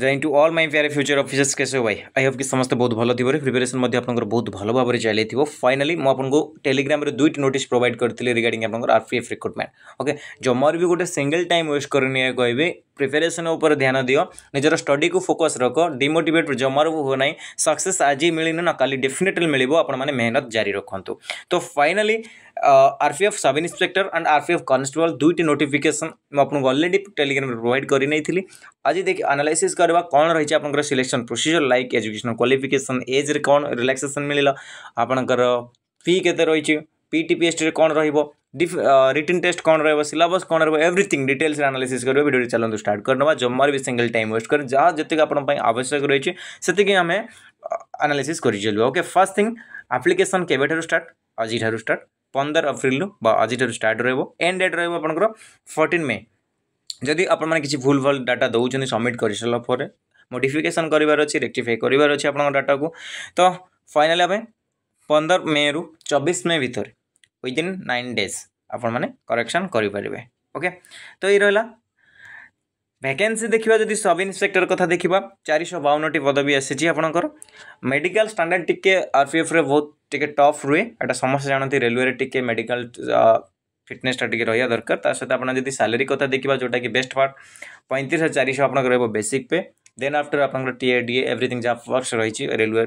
जय to all my fair future officers कैसे हो भाई आई होप कि समस्त बहुत भल थ प्रिपेरेसन आपको बहुत भल भाव में चलिए थी फाइनाली को टेलीग्राम दुईट नोट प्रोवैड करी रिगार्डिंग आरपीएफ रिक्रुटमेंट ओके जमर भी गोटे सिंगल टाइम वेस्ट करनी है कहि प्रिपेरेसन ध्यान दियो निजर स्टडी को फोकस रख डिमोटेट जमार हुए सक्सेस आज मिलने ना का डेफिनेटली मिले आपने मेहनत जारी रखु तो finally RPF sub inspector and RPF constable दुईट नोटिफिकेसन मुझे अलरेडी टेलीग्राम प्रोवैड करी आज देखिए आनालीसी करवा कौन रही आप selection procedure like education qualification age रे कौन रिलाक्सेसन मिल आप फी के रही P T P S T कौन रोह डिफ रिटर्न टेस्ट कौन रोह सिलेबस कौन रोह एव्रीथिंग डिटेल्स आनालीस करेंगे भिडियो चलते स्टार्ट करना जम्मार भी सिंगल टाइम वेस्ट करें जहाँ जितक आप आवश्यक रही है से आम आनालीस कर चलो ओके फास्ट थिंग आप्लिकेसन के स्टार्ट आज स्टार्ट पंद्रह अप्रिल आज स्टार्ट रोह एंड डेट रोक फोर्टन मे ଯଦି ଆପଣମାନେ କିଛି ଭୁଲ ଭଲ ଡାଟା ଦେଉଛନ୍ତି ସବମିଟ୍ କରିସାରିଲା ପରେ ମୋଡ଼ିଫିକେସନ୍ କରିବାର ଅଛି ରେକ୍ଟିଫାଏ କରିବାର ଅଛି ଆପଣଙ୍କ ଡାଟାକୁ ତ ଫାଇନାଲି ଆମେ ପନ୍ଦର ମେରୁ ଚବିଶ ମେ ଭିତରେ ୱିଦିନ୍ ନାଇନ୍ ଡେଜ୍ ଆପଣମାନେ କରେକ୍ସନ୍ କରିପାରିବେ ଓକେ ତ ଏଇ ରହିଲା ভ্যাকেন্সি দেখিবা যদি সব ইন্সপেক্টর কথা দেখিবা চারিশ বাউনটি পদবী আসিছি আপনার মেডিকাল স্টাণ্ডার্ড টিকে আরপিএফ রে বহুত টিকে টফ রুয়ে এটা সমস্ত জাঁতি রেলওয়ে টিকে মেডিকাল फिटनेसटा टे रहा दरकार सहित आप जब सालेरी क्या देखा जोटा कि बेस्ट पार्ट पैंतीस हजार चार शह आप बेसिक पे देन आफ्टर आप टीए डीए एव्रीथिंग जहाँ वर्कस रही रेलवे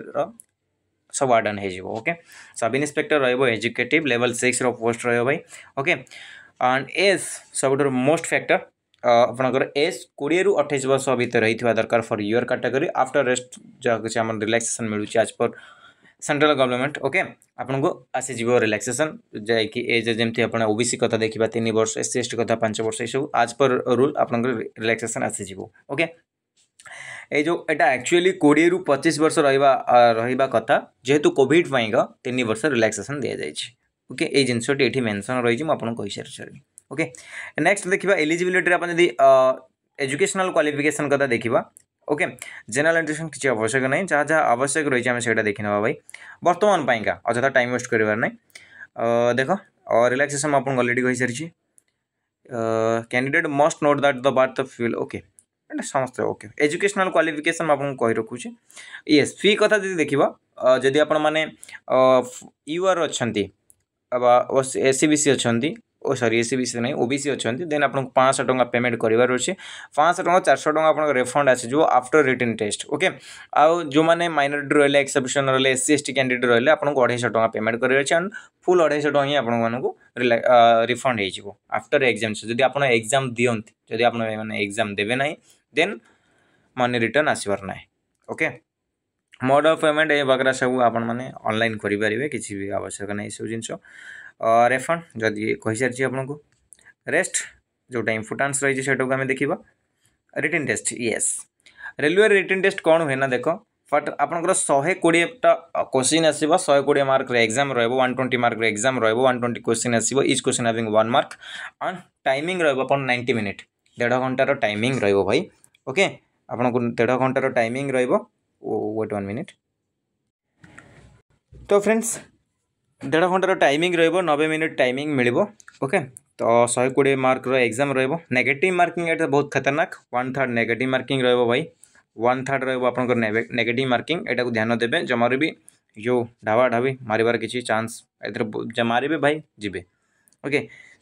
सब वार्डन होके सब इन्स्पेक्टर रोज एजुकेटिव लेवल सिक्स रोस्ट रो भाई ओके एंड एज सब मोस्ट फैक्टर आप एज कोड़े रू अठाई वर्ष भर रही दरकार for your category after rest जहाँ कि रिल्क्सेसन मिलूँ आज पर सेंट्राल गवर्नमेंट ओके आपको आसीज रिलैक्सेसन जैक एज जमी आप ओ सी कथ देखा तीन वर्ष एस सी एस टी कथ पांच वर्ष ये सब आज पर रूल आप रिलैक्सेसन आसीजे ये जो एटा एक्चुअली कोड़े रु पचिश वर्ष रथ जेहेतु कॉविड तीन वर्ष रिलैक्सेसन दि जाए ओके ये जिनसटे ये मेनसन रही आपको कही सारी ओके नेक्स्ट देखिए एलिजिलिटी आप एजुकेशनल क्वाफिकेसन कथा देखा ওকে জেনারেল ইন্ট্রেশন কিছু আবশ্যক নাই যা যা আবশ্যক রয়েছে আমি সেটা দেখে নেওয়া ভাই বর্তমান পাইকা অযথা টাইম ওয়েস্ট করবার নাই দেখ রিল্যাক্সেসন আপনার অলরেডি কইসারিছি candidate must note that the birth of ফিল ওকে এটা সমস্ত ওকে এজুকেশনাল কোয়ালিফিকেসন আপনার কই রাখুছি ইয়েস ফি কথা যদি দেখিবা যদি আপনার মানে ইউআর অনেক বা এসিবিসি অনেক ଓ sorry S C B C ନାହିଁ ଓ ବି ସି ଅଛନ୍ତି ଦେନ୍ ଆପଣଙ୍କୁ ପାଞ୍ଚଶହ ଟଙ୍କା ପେମେଣ୍ଟ କରିବାର ଅଛି ପାଞ୍ଚଶହ ଟଙ୍କା ଚାରିଶହ ଟଙ୍କା ଆପଣଙ୍କ ରିଫଣ୍ଡ ଆସିଯିବ ଆଫ୍ଟର ରିଟର୍ନ ଟେଷ୍ଟ ଓକେ ଆଉ ଯେଉଁମାନେ ମାଇନରିଟି ରହିଲେ ଏକ୍ସେପସନ୍ ରହିଲେ S C S T candidate ରହିଲେ ଆପଣଙ୍କୁ ଅଢ଼େଇଶହ ଟଙ୍କା ପେମେଣ୍ଟ କରିବାର ଅଛି ଆଣ୍ଡ ଫୁଲ୍ ଅଢ଼େଇଶହ ଟଙ୍କା ହିଁ ଆପଣମାନଙ୍କୁ ରିଫଣ୍ଡ ହେଇଯିବ ଆଫ୍ଟର ଏକ୍ଜାମ୍ ଯଦି ଆପଣ ଏକ୍ଜାମ୍ ଦିଅନ୍ତି ଯଦି ଆପଣ ମାନେ ଏକ୍ଜାମ୍ ଦେବେ ନାହିଁ ଦେନ୍ ମନି ରିଟର୍ନ ଆସିବାର ନାହିଁ ଓକେ ମୋଡ଼ ଅଫ୍ ପେମେଣ୍ଟ ଏ ବଗେରା ସବୁ ଆପଣମାନେ ଅନଲାଇନ୍ କରିପାରିବେ କିଛି ବି ଆବଶ୍ୟକ ନାହିଁ ଏସବୁ ଜିନିଷ ରେଫଣ୍ଡ ଯଦି କହିସାରିଛି ଆପଣଙ୍କୁ ରେଷ୍ଟ ଯେଉଁଟା ଇମ୍ପୋର୍ଟାନ୍ସ ରହିଛି ସେଇଟାକୁ ଆମେ ଦେଖିବା written test yes railway written test କ'ଣ ହୁଏ ନା ଦେଖ ଫଟ୍ ଆପଣଙ୍କର ଶହେ କୋଡ଼ିଏଟା କୋଶ୍ଚିନ୍ ଆସିବ ଶହେ କୋଡ଼ିଏ ମାର୍କରେ ଏକ୍ଜାମ୍ ରହିବ ୱାନ୍ ଟ୍ୱେଣ୍ଟି ମାର୍କରେ ଏକ୍ଜାମ୍ ରହିବ ୱାନ୍ ଟ୍ୱେଣ୍ଟି କୋଶ୍ଚିନ୍ ଆସିବ each question having one mark and timing ରହିବ ଆପଣ ନାଇଣ୍ଟି ମିନିଟ୍ ଦେଢ଼ ଘଣ୍ଟାର ଟାଇମିଂ ରହିବ ଭାଇ ଓକେ ଆପଣଙ୍କୁ ଦେଢ଼ ଘଣ୍ଟାର ଟାଇମିଂ ରହିବ ୱେଟ୍ ୱାନ୍ ମିନିଟ୍ ତ ଫ୍ରେଣ୍ଡସ୍ ଦେଢ଼ ଘଣ୍ଟାର ଟାଇମିଂ ରହିବ ନବେ ମିନିଟ୍ ଟାଇମିଂ ମିଳିବ ଓକେ ତ ଶହେ କୋଡ଼ିଏ ମାର୍କର ଏକ୍ଜାମ୍ ରହିବ ନେଗେଟିଭ୍ ମାର୍କିଂ ଏଇଟା ବହୁତ ଖତରନାକ ୱାନ୍ ଥାର୍ଡ଼ ନେଗେଟିଭ୍ ମାର୍କିଂ ରହିବ ଭାଇ ୱାନ୍ ଥାର୍ଡ଼ ରହିବ ଆପଣଙ୍କର ନେଗେଟିଭ୍ ମାର୍କିଂ ଏଇଟାକୁ ଧ୍ୟାନ ଦେବେ ଜମାରୁ ବି ଯେଉଁ ଢାବା ଢାବି ମାରିବାର କିଛି ଚାନ୍ସ ଏଥିରେ ମାରିବେ ଭାଇ ଯିବେ ଓକେ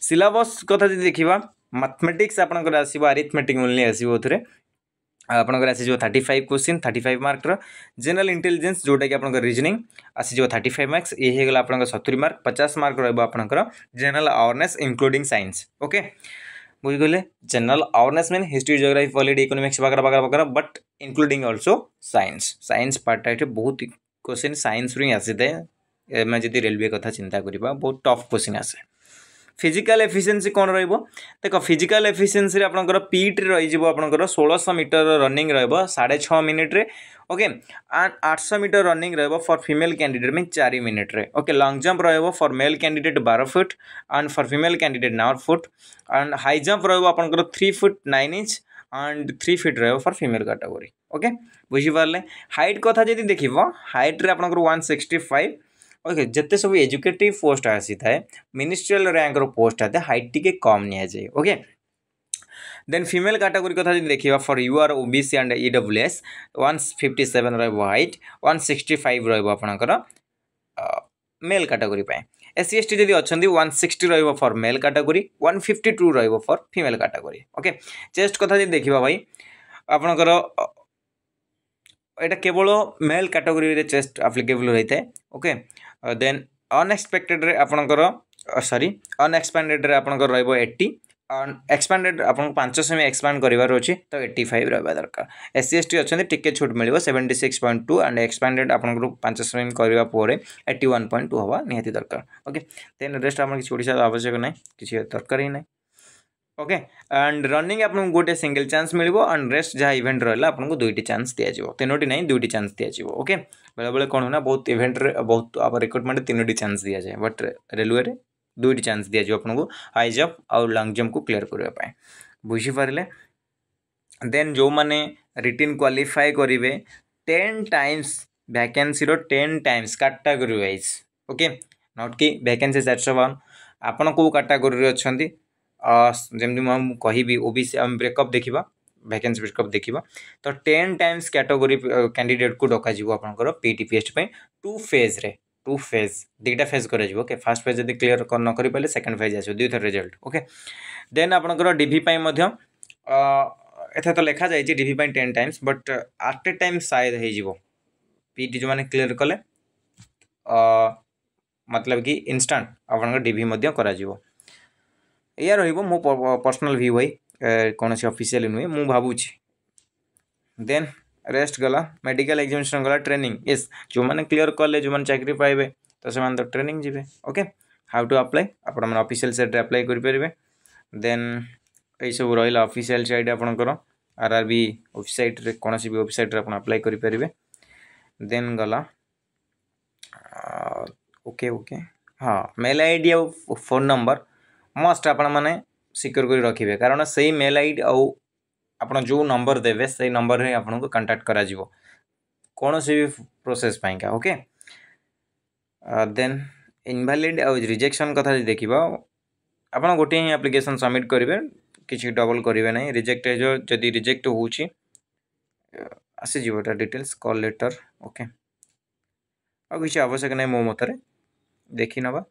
ସିଲାବସ୍ କଥା ଯଦି ଦେଖିବା ମ୍ୟାଥମେଟିକ୍ସ ଆପଣଙ୍କର ଆସିବ ଆରିଥମେଟିକ୍ ଓନ୍ଲି ଆସିବ ଏଥିରେ ଆପଣଙ୍କର ଆସିଯିବ thirty five question thirty five ମାର୍କର ଜେନେରାଲ୍ ଇଣ୍ଟେଲିଜେନ୍ସ ଯେଉଁଟାକି ଆପଣଙ୍କର ରିଜନିଂ ଆସିଯିବ ଥାର୍ଟି ଫାଇଭ୍ ମାର୍କସ୍ ଏ ହେଇଗଲା ଆପଣଙ୍କ ସତୁରି ମାର୍କ ପଚାଶ ମାର୍କ ରହିବ ଆପଣଙ୍କର general awareness including science okay ବୁଝିଗଲେ general awareness mean history geography polity economics ବଗେରା ବଗେରା ବଗେରା but including also science science ପାର୍ଟଟା ଏଠି ବହୁତ କୋଶ୍ଚିନ୍ ସାଇନ୍ସରୁ ହିଁ ଆସିଥାଏ ଆମେ ଯଦି ରେଲୱେ କଥା ଚିନ୍ତା କରିବା ବହୁତ ଟଫ୍ କୋଶ୍ଚିନ୍ ଆସେ ଫିଜିକାଲ ଏଫିସିଏନ୍ସି କ'ଣ ରହିବ ଦେଖ ଫିଜିକାଲ ଏଫିସିଏନ୍ସିରେ ଆପଣଙ୍କର ପିଟ୍ରେ ରହିଯିବ ଆପଣଙ୍କର ଷୋଳଶହ ମିଟର ରନିଂ ରହିବ ସାଢ଼େ ଛଅ ମିନିଟ୍ରେ ଓକେ ଆଠଶହ ମିଟର ରନିଂ ରହିବ ଫର୍ ଫିମେଲ୍ କ୍ୟାଣ୍ଡିଡେଟ୍ ମିନ୍ ଚାରି ମିନିଟ୍ରେ ଓକେ ଲଙ୍ଗ୍ ଜମ୍ପ ରହିବ ଫର୍ ମେଲ୍ କ୍ୟାଣ୍ଡିଡେଟ୍ ବାର foot and for female candidate ନଅ ଫୁଟ୍ ଆଣ୍ଡ ହାଇ ଜମ୍ପ ରହିବ ଆପଣଙ୍କର three foot nine inch and three feet ରହିବ ଫର୍ ଫିମେଲ୍ କାଟାଗୋରୀ ଓକେ ବୁଝିପାରିଲେ ହାଇଟ୍ କଥା ଯଦି ଦେଖିବ ହାଇଟ୍ରେ ଆପଣଙ୍କର ୱାନ୍ ସିକ୍ସଟି ଫାଇଭ୍ ઓકે જેતે સબુ એજ્યુકેટિવ પોસ્ટ ଆସିଥାଏ મિનિસ્ટ્રીયલ રેન્કર પોસ્ટ આતે હાઇટ ટીકે કમ નિયાଯାଏ ઓકે দেন ফিমেল ক্যাটাগরি কথা যদি দেখিবা for UR O BC and EWS one fifty seven রহব হাইট ওয়ান সিক্সটি ফাইভ রহব আপনার মেল ক্যাটাগরি পাই এসসি এসটি যদি অনেক ওয়ান সিক্সটি রহব for male category one fifty two রহব for female category okay chest কথা যদি দেখিবা ভাই আপনার এটা কেবল মেল ক্যাটাগরি চেস্ট আপ্লিকেবল রয়ে থাকে ওকে ଦେନ୍ ଅନଏକ୍ସପେକ୍ଟେଡ଼ରେ ଆପଣଙ୍କର ସରି ଅନଏକ୍ସପାଣ୍ଡେଡ଼ରେ ଆପଣଙ୍କର ରହିବ ଏଟି ଏକ୍ସପାଣ୍ଡେଡ଼ ଆପଣଙ୍କୁ ପାଞ୍ଚ ସେମି ଏକ୍ସପାଣ୍ଡ କରିବାର ଅଛି ତ ଏଟି ଫାଇଭ୍ ରହିବା ଦରକାର ଏସ୍ ସି ଏସ୍ ଟି ଅଛନ୍ତି ଟିକେ ଛୁଟ ମିଳିବ seventy six point two and expanded ଆପଣଙ୍କର ପାଞ୍ଚ ସେମି କରିବା ପରେ ଏଟି ୱାନ୍ ପଏଣ୍ଟ ଟୁ ହେବା ନିହାତି ଦରକାର ଓକେ ଦେନ୍ ରେଷ୍ଟ ଆମର କିଛି ଓଡ଼ିଶାର ଆବଶ୍ୟକ ନାହିଁ କିଛି ଦରକାର ହିଁ ନାହିଁ ओके एंड रनिंग आपको गोटे सिंगल चान्स मिले एंड रेस्ट जहाँ इवेंट रहा आपको दुईट चान्स दिज्व तीनोट नाई दुईट चान्स दिज्वे ओके बेले बेले कौन होना बहुत इवेंट बहुत आप रिक्रुटमेंट तीनोटी चान्स दि जाए बट रेलवे दुईट चान्स दिज्व आपको हाई जम्प आउ लंग जम्प को क्लीयर करने बुझीपारे देन जो मैंने रिटर्न क्वाफाए करेंगे टेन टाइम्स भैके ten times category wise okay not कि भैके चार सौ बावन आपड़ कौ काटागोरी अच्छा ଯେମିତି ମୁଁ କହିବି ଓ ବି ସି ଆମେ ବ୍ରେକଅପ୍ ଦେଖିବା ଭ୍ୟାକେନ୍ସି ବ୍ରେକଅପ୍ ଦେଖିବା ତ ଟେନ୍ ଟାଇମ୍ସ କ୍ୟାଟେଗୋରୀ କ୍ୟାଣ୍ଡିଡେଟ୍କୁ ଡକାଯିବ ଆପଣଙ୍କର ପି ଟି ପି ଏଚ୍ ପାଇଁ ଟୁ ଫେଜ୍ରେ ଟୁ ଫେଜ୍ ଦୁଇଟା ଫେଜ୍ କରାଯିବ ଓକେ ଫାର୍ଷ୍ଟ ଫେଜ୍ ଯଦି କ୍ଲିୟର୍ ନ କରିପାରିଲେ ସେକେଣ୍ଡ ଫେଜ୍ ଆସିବ ଦୁଇଥର ରେଜଲ୍ଟ ଓକେ ଦେନ୍ ଆପଣଙ୍କର ଡିଭି ପାଇଁ ମଧ୍ୟ ଏଥର ତ ଲେଖାଯାଇଛି ଡିଭି ପାଇଁ ten times but at a time ସାୟଦ ହେଇଯିବ ପି ଟି ଯେଉଁମାନେ କ୍ଲିୟର୍ କଲେ ମତଲବ କି ଇନଷ୍ଟାଣ୍ଟ ଆପଣଙ୍କ ଡିଭି ମଧ୍ୟ କରାଯିବ ଏଇଆ ରହିବ ମୋ ପର୍ସନାଲ୍ ଭ୍ୟୁ ଭାଇ କୌଣସି ଅଫିସିଆଲି ନୁହେଁ ମୁଁ ଭାବୁଛି ଦେନ୍ ରେଷ୍ଟ ଗଲା ମେଡ଼ିକାଲ ଏକ୍ଜାମିନେସନ୍ ଗଲା ଟ୍ରେନିଂ ୟେସ୍ ଯେଉଁମାନେ କ୍ଲିଅର୍ କଲେ ଯେଉଁମାନେ ଚାକିରି ପାଇବେ ତ ସେମାନେ ତ ଟ୍ରେନିଂ ଯିବେ ଓକେ ହାଉ ଟୁ ଆପ୍ଲାଏ ଆପଣମାନେ ଅଫିସିଆଲ ସାଇଟ୍ରେ ଆପ୍ଲାଏ କରିପାରିବେ ଦେନ୍ ଏଇସବୁ ରହିଲା ଅଫିସିଆଲ ସାଇଟ୍ ଆପଣଙ୍କର ଆର୍ ଆର୍ ବି ୱେବସାଇଟ୍ରେ କୌଣସି ବି ୱେବସାଇଟ୍ରେ ଆପଣ ଆପ୍ଲାଏ କରିପାରିବେ ଦେନ୍ ଗଲା ଓକେ ଓକେ ହଁ ମେଲ୍ ଆଇ ଡ଼ି ଆଉ ଫୋନ୍ ନମ୍ବର मस्ट आपण मैंने सिक्योर कर रखिए कारण से ही मेल आई डी आप जो नंबर देवे से नंबर ही आपन को कंटाक्ट कर कौन सी भी प्रोसेस का ओके देन इनवैलीड आ रिजेक्शन कथा देखिए आप गोटे ही आप्लिकेसन सबमिट करेंगे किसी डबल करेंगे ना रिजेक्ट जदि रिजेक्ट हो आसीजा डिटेल्स कॉल लेटर ओके आवश्यक ना मो मतरे देखी नवा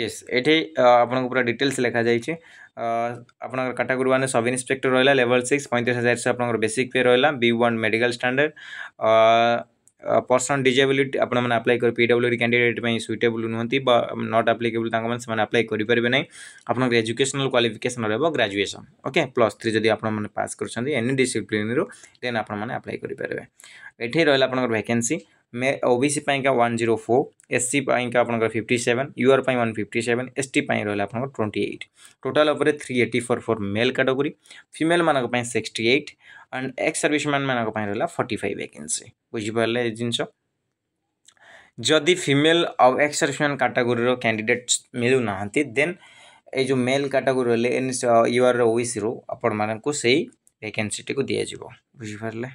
ୟେସ୍ ଏଠି ଆପଣଙ୍କୁ ପୁରା ଡିଟେଲ୍ସ ଲେଖାଯାଇଛି ଆପଣଙ୍କର କାଟାଗୋରୀ ୱାନ୍ ସବ୍ ଇନ୍ସପେକ୍ଟର ରହିଲା ଲେଭଲ୍ ସିକ୍ସ ପଇଁତିରିଶ ହଜାର ଶହ ଆପଣଙ୍କର ବେସିକ୍ ପେ ରହିଲା B one medical standard person disability ଆପଣମାନେ ଆପ୍ଲାଏ କରି ପିଡବ୍ଲ୍ୟୁଡି କ୍ୟାଣ୍ଡିଡେଟ୍ ପାଇଁ ସୁଇଟେବୁଲ୍ ନୁହନ୍ତି ବା ନଟ୍ ଆପ୍ଲିକେବୁଲ୍ ତାଙ୍କମାନେ ସେମାନେ ଆପ୍ଲାଏ କରିପାରିବେ ନାହିଁ ଆପଣଙ୍କର ଏଜୁକେସନାଲ୍ କ୍ୱାଲିଫିକେସନ୍ ରହିବ ଗ୍ରାଜୁଏସନ୍ ଓକେ ପ୍ଲସ୍ ଥ୍ରୀ ଯଦି ଆପଣମାନେ ପାସ୍ କରୁଛନ୍ତି ଏନି ଡିସିପ୍ଲିନ୍ରୁ ଦେନ୍ ଆପଣମାନେ ଆପ୍ଲାଏ କରିପାରିବେ ଏଠି ରହିଲା ଆପଣଙ୍କର ଭ୍ୟାକେନ୍ସି मैं ओबीसी पाइंका one zero four S C पाइंका आपंकर fifty seven UR one fifty seven S T रहा आप twenty eight total three eighty four four male category female मान sixty eight and ex serviceman man मान रहा forty five vacancy बुझीपारे जिन जदि फिमेल आउ ex serviceman man category candidate मिलू देन ये जो मेल कैटेगोरी रही एन यूआर ओसी रू आपण मानक से वैकेन्सीटी को बुझीपारे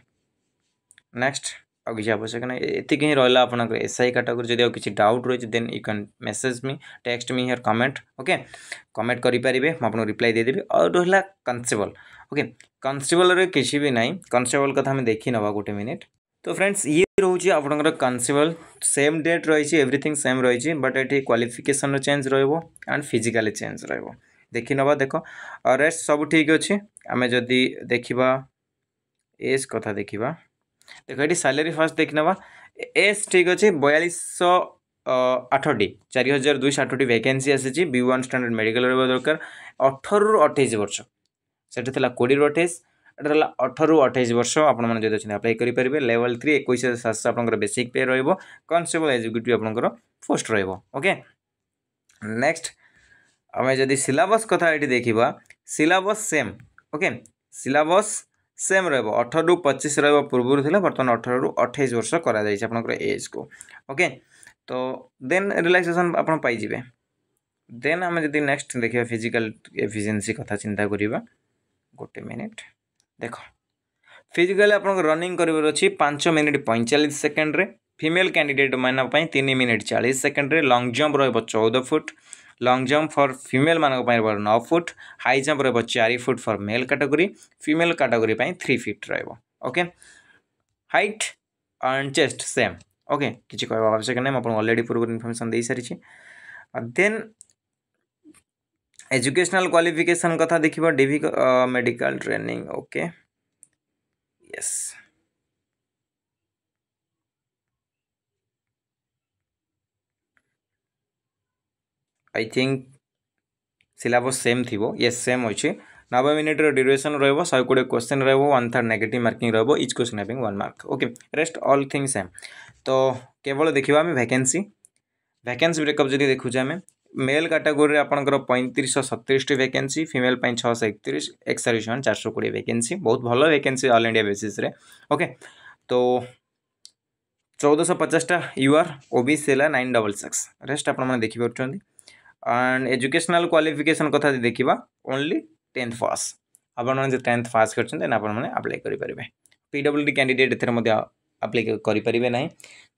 नेक्स्ट ଆଉ କିଛି ଆବଶ୍ୟକ ନାହିଁ ଏତିକି ହିଁ ରହିଲା ଆପଣଙ୍କର ଏସ୍ ଆଇ କାଟାଗୋରୀ ଯଦି ଆଉ କିଛି ଡାଉଟ୍ ରହିଛି then you can message me text me here comment okay comment କରିପାରିବେ ମୁଁ ଆପଣଙ୍କୁ ରିପ୍ଲାଏ ଦେଇଦେବି ଆଉ ରହିଲା କନଷ୍ଟେବଲ୍ ଓକେ କନଷ୍ଟେବଲ୍ରେ କିଛି ବି ନାହିଁ କନଷ୍ଟେବଲ୍ କଥା ଆମେ ଦେଖିନେବା ଗୋଟେ ମିନିଟ୍ ତ ଫ୍ରେଣ୍ଡସ୍ ଇଏ ରହୁଛି ଆପଣଙ୍କର କନଷ୍ଟେବଲ୍ ସେମ୍ ଡେଟ୍ ରହିଛି ଏଭ୍ରିଥିଙ୍ଗ ସେମ୍ ରହିଛି ବଟ୍ ଏଠି କ୍ୱାଲିଫିକେସନ୍ର ଚେଞ୍ଜ ରହିବ ଆଣ୍ଡ ଫିଜିକାଲି ଚେଞ୍ଜ ରହିବ ଦେଖିନେବା ଦେଖ ଆଉ ରେଷ୍ଟ ସବୁ ଠିକ୍ ଅଛି ଆମେ ଯଦି ଦେଖିବା ଏଜ୍ କଥା ଦେଖିବା দেখ এটি স্যালারি ফার্স্ট দেখি নেওয়া এস ঠিক আছে বয়ালিশশো আঠটি চারি হাজার দুইশ আঠটি ভ্যাকেন্সি আসিছে বি ওয়ান স্ট্যান্ডার্ড মেডিকাল রহবা দরকার অঠরু অঠেইশ বর্ষ সেটা লা কোড়িয়ে অঠেইশ এটা লা অঠরু অঠেইশ বর্ষ আপনার যদি অনেক আপ্লাই করে পেবে লেভেল থ্রি একুশ সাতশো আপনার বেসিক পে রহব কনস্টেবল এক্সিক্যুটিভ আপনার পোস্ট রহব ওকে নেক্সট আমি যদি সিলাবস কথা এটি দেখিবা syllabus same okay syllabus same रहा अठर रु पचिश रूर्व थी बर्तमान अठर रु अठाईस वर्ष कर एज को ओके तो देन रिलैक्सेसन आपजे देन आम जब नेक्स्ट देखा फिजिकाल एफिसीयसी कथा चिंता करवा गोटे मिनिट देख फिजिकाल आप रनिंग कर पांच मिनिट पैंचाश सेकेंड में फिमेल कैंडिडेट माना तीन मिनिट चालीस सेकेंड में लंग जम्प रौद foot long jump for female मान रौ फुट हाई जम्प रार foot for male category female category three feet रोके height and chest same okay किसी कह आवश्यक नहीं मुझे अलरेडी पूर्व इनफर्मेशन दे सारी देन एजुकेशनल क्वालिफिकेशन कथा देखिबा DV medical training okay yes I think syllabus same थी ये सेम अच्छे नबे मिनिट्र ड्यूरेसन रोब शहे कोड़े क्वेश्चन रोह वन थर्ड नेगेट मार्किंग रोब each question having one mark okay rest all thing same तो केवल देखा आम भैकेन्सी भैकेन्सी ब्रेकअप जब देखुचे आम मेल कैटेगोरी आप पैंतीस सतरीश टी भैकेन्सी फिमेल छःश एकतीस एक्साइज चार सौ कोड़े भैकेन्सी बहुत भल vacancy all India basis okay तो चौदहश पचासटा यूआर ओबीसी है नाइन डबल सिक्स रेस्ट आप देखिपुट ଆଣ୍ଡ ଏଜୁକେସନାଲ୍ କ୍ୱାଲିଫିକେସନ୍ କଥା ଯଦି ଦେଖିବା ଓନ୍ଲି ଟେନ୍ଥ ପାସ୍ ଆପଣମାନେ ଯଦି ଟେନ୍ଥ ପାସ୍ କରିଛନ୍ତି ଦେନ୍ ଆପଣମାନେ ଆପ୍ଲାଏ କରିପାରିବେ ପି ଡବ୍ଲ୍ୟୁ ଡି କ୍ୟାଣ୍ଡିଡେଟ୍ ଏଥିରେ ମଧ୍ୟ ଆପ୍ଲାଏ କରିପାରିବେ ନାହିଁ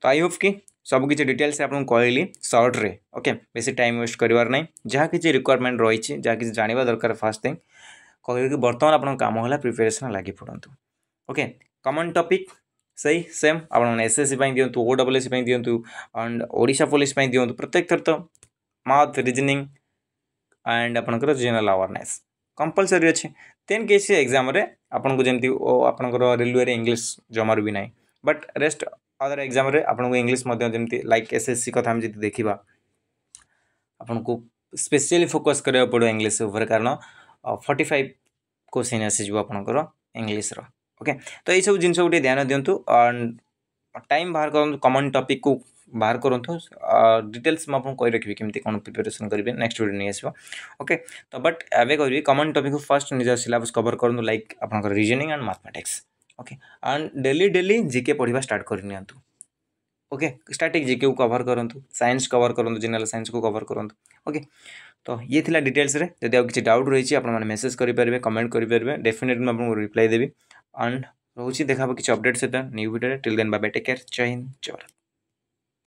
ତ ଆଇ ହୋପ୍ କି ସବୁକିଛି ଡିଟେଲ୍ସ ଆପଣଙ୍କୁ କହିଲି ସର୍ଟରେ ଓକେ ବେଶୀ ଟାଇମ୍ ୱେଷ୍ଟ କରିବାର ନାହିଁ ଯାହା କିଛି ରିକ୍ୱାରମେଣ୍ଟ ରହିଛି ଯାହା କିଛି ଜାଣିବା ଦରକାର ଫାର୍ଷ୍ଟ ଥିଙ୍ଗ କହିକି ବର୍ତ୍ତମାନ ଆପଣଙ୍କ କାମ ହେଲା ପ୍ରିପାରେସନ୍ ଲାଗି ପଡ଼ନ୍ତୁ ଓକେ କମନ୍ ଟପିକ୍ ସେଇ ସେମ୍ ଆପଣମାନେ ଏସ୍ଏସ୍ସି ପାଇଁ ଦିଅନ୍ତୁ ଓ ଡବ୍ଲ୍ୟୁଏସ୍ସି ପାଇଁ ଦିଅନ୍ତୁ ଆଣ୍ଡ ଓଡ଼ିଶା ପୋଲିସ ପାଇଁ ଦିଅନ୍ତୁ ପ୍ରତ୍ୟେକ ଥର ତ माउथ रिजनिंग एंड आप जेनेल आवेरने कंपलसरी अच्छे तेन केस एक्जाम आपको जमी आप रेलवे इंग्लीश जमार भी ना बट रेस्ट अदर एक्जाम आपको English like S S C कथा जी देखा आपको स्पेशली फोकस करा पड़ो इंग्लीश उपर कारण फर्टी फाइव क्वेश्चन आसीज आप इंग्लीश्र ओके तो यही सब जिन गए ध्यान दिंतु एंड टाइम बाहर करूँ कमन टपिक को बाहर करूँ डिटेल्स मुझे रखी कमी कौन प्रिपेरेसन करेंगे नेक्स्ट भिडियो नहीं आसो ओके तो but a common topic first निज सिलेबस कवर कर लाइक आप reasoning and mathematics okay and daily daily GK पढ़ा स्टार्ट करनी ओके स्टार्टिंग जिके को कवर करूँ सैंस कवर करूँ जेनेल सैंस को कवर करूँ ओके तो ये डिटेल्स जब कि डाउट रही आप मेसेज करेंगे कमेंट करेंगे डेफिनेटली आपको रिप्लाई देवी एंड रोचे देखा किसी अपडेट सहित new video till then bye take care जय हिंद जय भारत